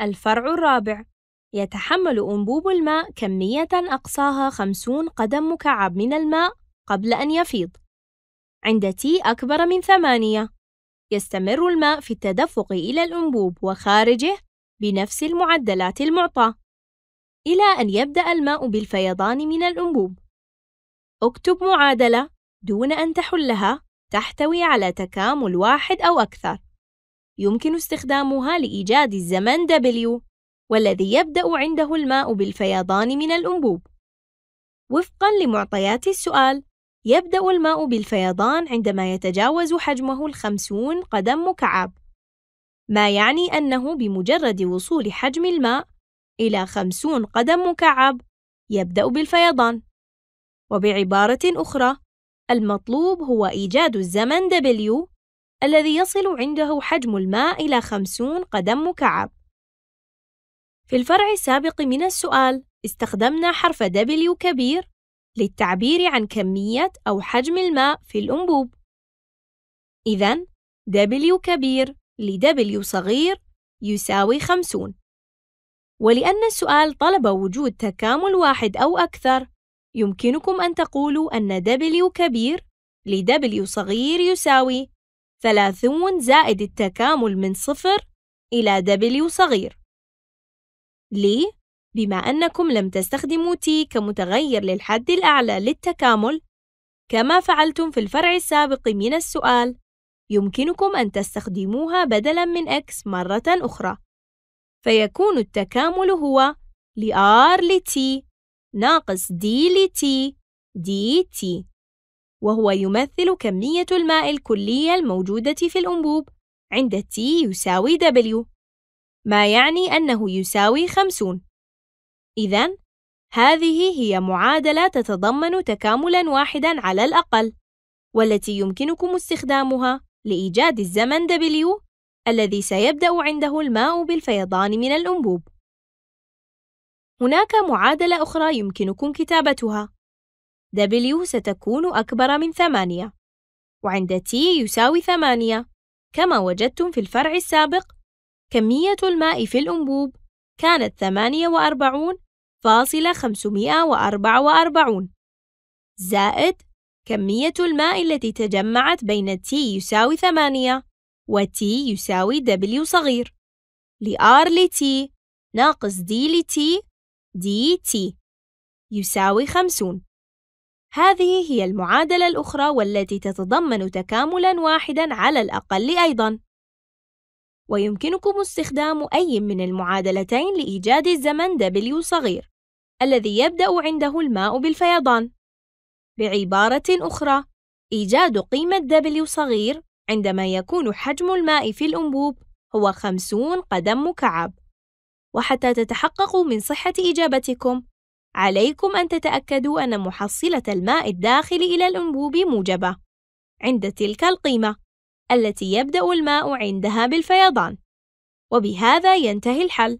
الفرع الرابع يتحمل أنبوب الماء كمية أقصاها 50 قدم مكعب من الماء قبل أن يفيض. عند تي أكبر من 8 يستمر الماء في التدفق إلى الأنبوب وخارجه بنفس المعدلات المعطاة إلى أن يبدأ الماء بالفيضان من الأنبوب. اكتب معادلة دون أن تحلها تحتوي على تكامل واحد أو أكثر. يمكن استخدامها لإيجاد الزمن W والذي يبدأ عنده الماء بالفيضان من الأنبوب. وفقًا لمعطيات السؤال، يبدأ الماء بالفيضان عندما يتجاوز حجمه الخمسون قدم مكعب، ما يعني أنه بمجرد وصول حجم الماء إلى خمسون قدم مكعب يبدأ بالفيضان. وبعبارة أخرى، المطلوب هو إيجاد الزمن W الذي يصل عنده حجم الماء إلى 50 قدم مكعب. في الفرع السابق من السؤال استخدمنا حرف W كبير للتعبير عن كمية أو حجم الماء في الأنبوب. إذن، W كبير ل W صغير يساوي 50 ولأن السؤال طلب وجود تكامل واحد أو أكثر يمكنكم أن تقولوا أن W كبير ل W صغير يساوي 30 زائد التكامل من صفر إلى W صغير ليه؟ بما أنكم لم تستخدموا t كمتغير للحد الأعلى للتكامل كما فعلتم في الفرع السابق من السؤال يمكنكم أن تستخدموها بدلاً من x مرة أخرى فيكون التكامل هو لR لt ناقص d لt dt وهو يمثل كمية الماء الكلية الموجودة في الأنبوب عند T يساوي W ما يعني أنه يساوي 50 إذن هذه هي معادلة تتضمن تكاملاً واحداً على الأقل والتي يمكنكم استخدامها لإيجاد الزمن W الذي سيبدأ عنده الماء بالفيضان من الأنبوب هناك معادلة أخرى يمكنكم كتابتها W ستكون أكبر من ثمانية وعند T يساوي ثمانية كما وجدتم في الفرع السابق كمية الماء في الأنبوب كانت ثمانية وأربعون فاصلة خمسمائة وأربعة وأربعون زائد كمية الماء التي تجمعت بين T يساوي ثمانية و T يساوي W صغير ل R ل T ناقص D ل T D T يساوي خمسون هذه هي المعادلة الأخرى والتي تتضمن تكاملاً واحداً على الأقل أيضاً. ويمكنكم استخدام أي من المعادلتين لإيجاد الزمن W صغير، الذي يبدأ عنده الماء بالفيضان. بعبارة أخرى، إيجاد قيمة W صغير عندما يكون حجم الماء في الأنبوب هو 50 قدم مكعب. وحتى تتحققوا من صحة إجابتكم، عليكم أن تتأكدوا أن محصلة الماء الداخل إلى الأنبوب موجبة عند تلك القيمة التي يبدأ الماء عندها بالفيضان وبهذا ينتهي الحل